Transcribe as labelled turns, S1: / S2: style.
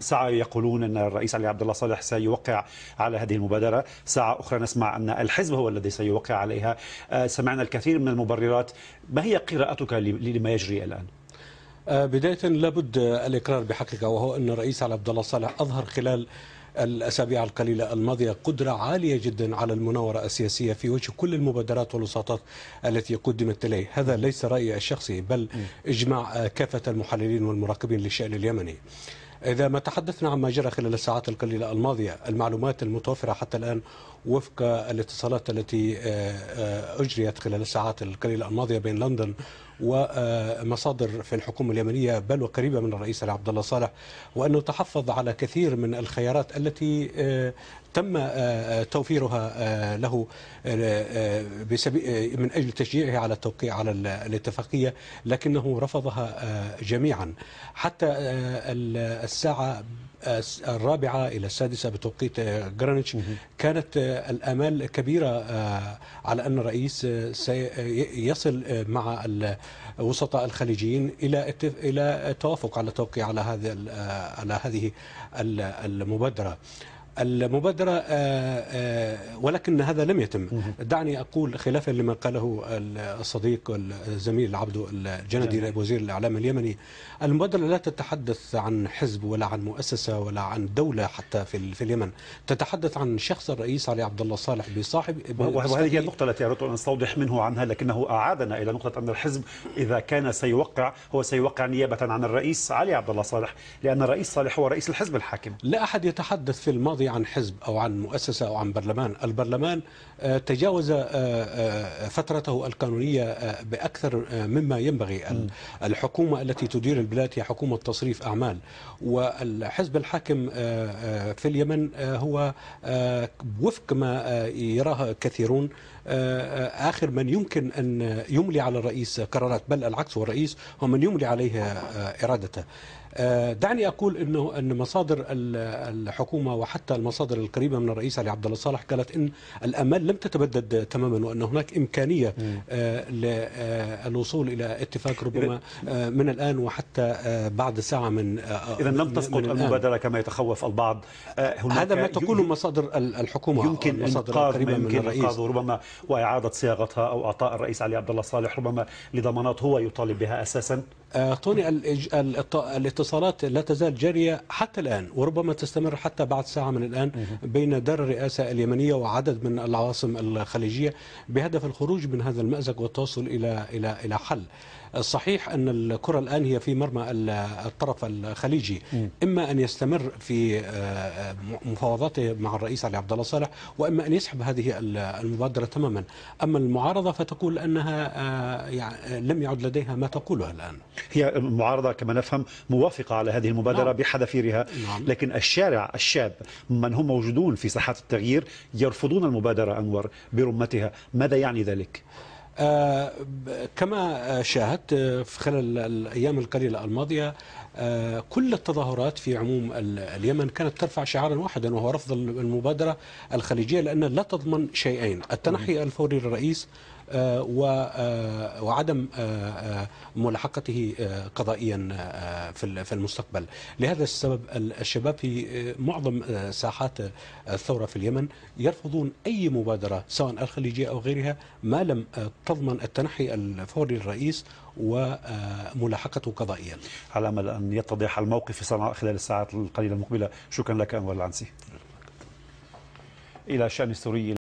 S1: ساعة يقولون أن الرئيس علي عبد الله صالح سيوقع على هذه المبادرة ساعة أخرى نسمع أن الحزب هو الذي سيوقع عليها آه، سمعنا الكثير من المبررات ما هي قراءتك لما يجري الآن؟
S2: آه، بداية لابد آه، الإقرار بحقيقة وهو أن الرئيس علي عبد الله صالح أظهر خلال الأسابيع القليلة الماضية قدرة عالية جدا على المناورة السياسية في وجه كل المبادرات والوساطات التي قدمت إليه هذا ليس رأيي الشخصي بل إجماع كافة المحللين والمراقبين للشأن اليمني إذا ما تحدثنا عما جرى خلال الساعات القليلة الماضية المعلومات المتوفرة حتى الآن وفق الاتصالات التي آه، آه، أجريت خلال الساعات القليلة الماضية بين لندن ومصادر في الحكومة اليمنية بل وقريبة من الرئيس عبد الله صالح وأنه تحفظ على كثير من الخيارات التي آه، تم توفيرها له من أجل تشجيعه على التوقيع على الاتفاقية لكنه رفضها جميعا حتى الساعة آه، الرابعة إلى السادسة بتوقيت جرانيتش آه، كانت آه، الآمال كبيرة على أن الرئيس سيصل مع الوسطاء الخليجيين إلى إلى توافق على توقيع على على هذه المبادرة المبادرة آه، آه، ولكن هذا لم يتم دعني أقول خلافا لما قاله الصديق الزميل عبد الجندي نائب وزير الإعلام اليمني المبادرة لا تتحدث عن حزب ولا عن مؤسسة ولا عن دولة حتى في, في اليمن تتحدث عن شخص الرئيس علي عبد الله صالح بصاحب وهذه هي
S1: النقطة التي أردت أن أستوضح منه عنها لكنه أعادنا إلى نقطة أن الحزب إذا كان سيوقع هو سيوقع نيابة عن الرئيس علي عبد الله صالح لأن الرئيس صالح هو رئيس الحزب الحاكم لا أحد يتحدث في الماضي الماضي عن حزب أو عن مؤسسة أو عن برلمان البرلمان
S2: آه، تجاوز آه، آه، فترته القانونية بأكثر مما ينبغي الحكومة التي تدير البلاد هي حكومة تصريف أعمال والحزب الحاكم في اليمن هو وفق ما يراه كثيرون آخر من يمكن أن يملي على الرئيس قرارات بل العكس هو الرئيس هو من يملي عليه إرادته آه، دعني اقول انه ان مصادر الحكومه وحتى المصادر القريبه من الرئيس علي عبد الله صالح قالت ان الامال لم تتبدد تماما وان هناك امكانيه آه، للوصول آه، الى اتفاق ربما من الان وحتى بعد ساعه من اذا لم تسقط المبادره
S1: كما يتخوف البعض هذا ما تقوله مصادر الحكومه يمكن المصادر القريبه من الرئيس ربما واعاده صياغتها او اعطاء الرئيس علي عبد الله صالح ربما لضمانات هو يطالب بها اساسا توني آه، الاتصالات لا تزال جارية
S2: حتى الآن وربما تستمر حتى بعد ساعة من الآن بين در الرئاسة اليمنية وعدد من العواصم الخليجية بهدف الخروج من هذا المأزق والتوصل إلى إلى إلى حل صحيح أن الكرة الآن هي في مرمى الطرف الخليجي إما أن يستمر في آه، مفاوضاته مع الرئيس علي عبد الله صالح وإما أن يسحب هذه المبادرة تماما أما المعارضة فتقول أنها يعني لم يعد
S1: لديها ما تقولها الآن هي المعارضة كما نفهم موافقة على هذه المبادرة نعم. بحذافيرها نعم. لكن الشارع الشاب من هم موجودون في ساحات التغيير يرفضون المبادرة أنور برمتها ماذا يعني ذلك؟
S2: آه، كما شاهدت آه، في خلال الأيام القليلة الماضية آه، كل التظاهرات في عموم اليمن كانت ترفع شعارا واحدا وهو رفض المبادرة الخليجية لأن لا تضمن شيئين التنحي الفوري للرئيس آه، آه، وعدم آه، ملاحقته قضائيا في المستقبل لهذا السبب الشباب في معظم ساحات الثورة في اليمن يرفضون أي مبادرة سواء الخليجية أو غيرها ما لم تضمن التنحي الفوري للرئيس وملاحقته قضائيا
S1: على امل ان يتضح الموقف في صنعاء خلال الساعات القليله المقبله شكرا لك انور العنسي الى شان السوري